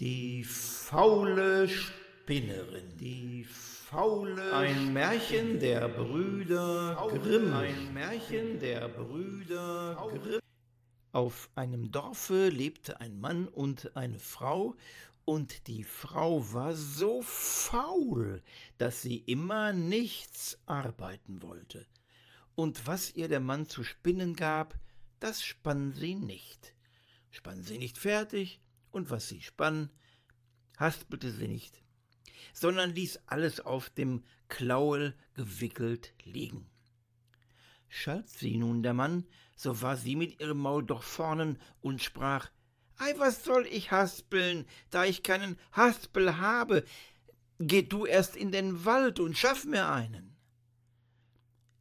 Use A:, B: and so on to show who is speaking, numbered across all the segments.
A: Die faule Spinnerin. Die faule Ein Märchen der Brüder Grimm. Ein Märchen der Brüder Grimm. Auf einem Dorfe lebte ein Mann und eine Frau, und die Frau war so faul, dass sie immer nichts arbeiten wollte. Und was ihr der Mann zu spinnen gab, das spann sie nicht. Spann sie nicht fertig, und was sie spann, haspelte sie nicht, sondern ließ alles auf dem Klauel gewickelt liegen. Schalt sie nun der Mann, so war sie mit ihrem Maul doch vornen und sprach, Ei, was soll ich haspeln, da ich keinen Haspel habe? Geh du erst in den Wald und schaff mir einen.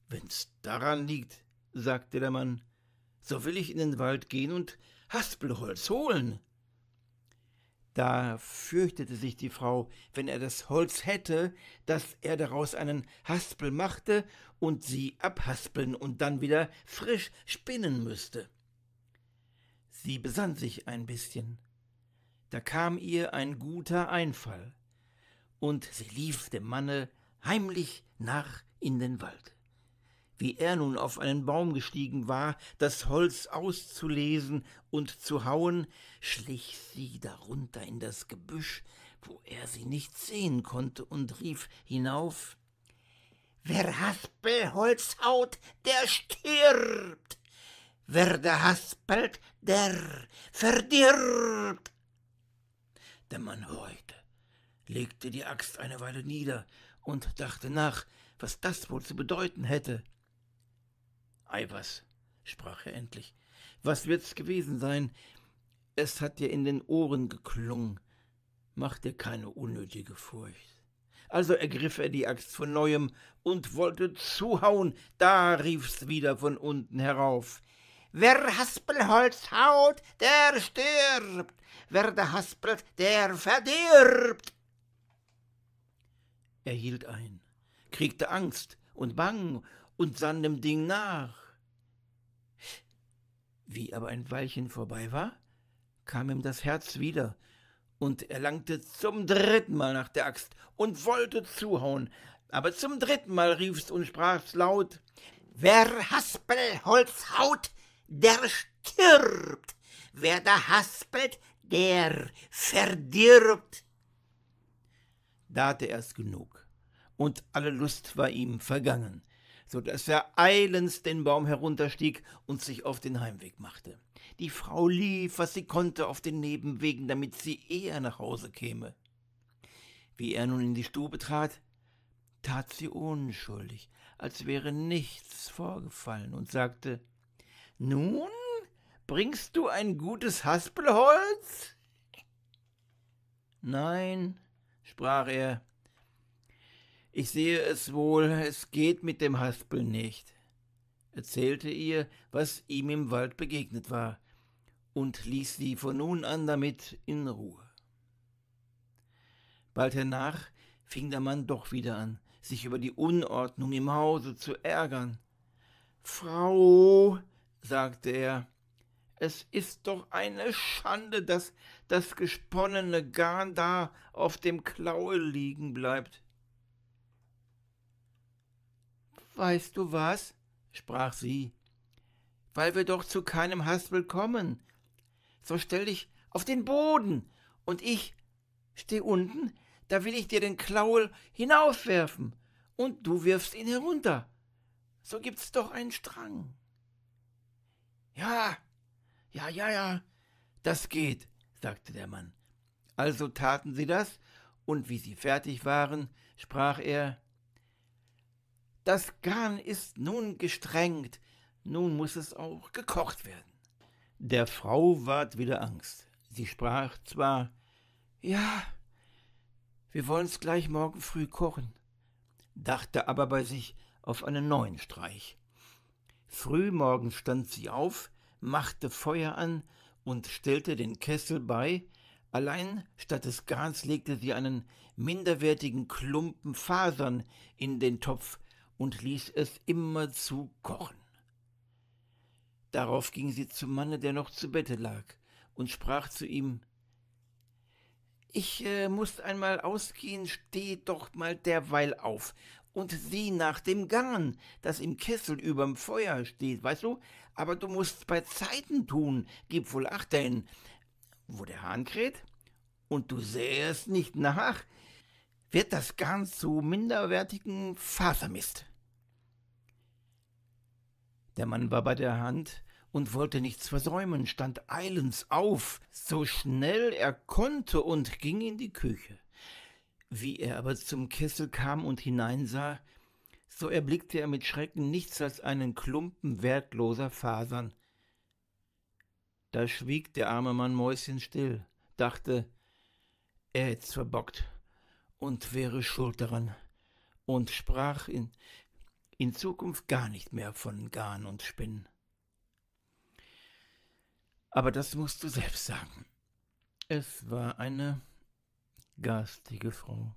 A: Wenn's daran liegt, sagte der Mann, so will ich in den Wald gehen und Haspelholz holen. Da fürchtete sich die Frau, wenn er das Holz hätte, dass er daraus einen Haspel machte und sie abhaspeln und dann wieder frisch spinnen müsste. Sie besann sich ein bisschen. Da kam ihr ein guter Einfall, und sie lief dem Manne heimlich nach in den Wald wie er nun auf einen Baum gestiegen war, das Holz auszulesen und zu hauen, schlich sie darunter in das Gebüsch, wo er sie nicht sehen konnte, und rief hinauf Wer Haspelholz haut, der stirbt. Wer da haspelt, der verdirbt. Der Mann horchte, legte die Axt eine Weile nieder und dachte nach, was das wohl zu bedeuten hätte. Eiweiß, sprach er endlich. Was wird's gewesen sein? Es hat dir in den Ohren geklungen. Mach dir keine unnötige Furcht. Also ergriff er die Axt von neuem und wollte zuhauen, da rief's wieder von unten herauf. Wer Haspelholz haut, der stirbt. Wer da haspelt, der verdirbt. Er hielt ein, kriegte Angst und Bang und sann dem Ding nach. Wie aber ein Weilchen vorbei war, kam ihm das Herz wieder, und er langte zum dritten Mal nach der Axt und wollte zuhauen, aber zum dritten Mal rief's und sprach's laut Wer Haspelholz haut, der stirbt, wer da haspelt, der verdirbt. Da hatte er's genug, und alle Lust war ihm vergangen so dass er eilends den Baum herunterstieg und sich auf den Heimweg machte. Die Frau lief, was sie konnte, auf den Nebenwegen, damit sie eher nach Hause käme. Wie er nun in die Stube trat, tat sie unschuldig, als wäre nichts vorgefallen und sagte, Nun, bringst du ein gutes Haspelholz? Nein, sprach er, ich sehe es wohl, es geht mit dem Haspel nicht, erzählte ihr, was ihm im Wald begegnet war, und ließ sie von nun an damit in Ruhe. Bald hernach fing der Mann doch wieder an, sich über die Unordnung im Hause zu ärgern. Frau, sagte er, es ist doch eine Schande, dass das gesponnene Garn da auf dem Klaue liegen bleibt. Weißt du was? sprach sie, weil wir doch zu keinem Haspel kommen. So stell dich auf den Boden und ich steh unten, da will ich dir den Klaul hinaufwerfen und du wirfst ihn herunter. So gibt's doch einen Strang. Ja, ja, ja, ja, das geht, sagte der Mann. Also taten sie das, und wie sie fertig waren, sprach er das Garn ist nun gestrengt, nun muß es auch gekocht werden. Der Frau ward wieder Angst. Sie sprach zwar, ja, wir wollen's gleich morgen früh kochen, dachte aber bei sich auf einen neuen Streich. Früh Frühmorgens stand sie auf, machte Feuer an und stellte den Kessel bei, allein statt des Garns legte sie einen minderwertigen Klumpen Fasern in den Topf und ließ es immerzu kochen. Darauf ging sie zum Manne, der noch zu Bette lag, und sprach zu ihm Ich äh, muß einmal ausgehen, steh doch mal derweil auf und sieh nach dem Garn, das im Kessel überm Feuer steht, weißt du? Aber du mußt's bei Zeiten tun, gib wohl Acht dahin. Wo der Hahn kräht? Und du sähest nicht nach, wird das Garn zu minderwertigen Fasermist. Der Mann war bei der Hand und wollte nichts versäumen, stand eilends auf, so schnell er konnte und ging in die Küche. Wie er aber zum Kessel kam und hineinsah, so erblickte er mit Schrecken nichts als einen Klumpen wertloser Fasern. Da schwieg der arme Mann mäuschenstill, dachte, er hätt's verbockt und wäre schuld daran und sprach in, in Zukunft gar nicht mehr von Garn und Spinnen. Aber das musst du selbst sagen. Es war eine garstige Frau.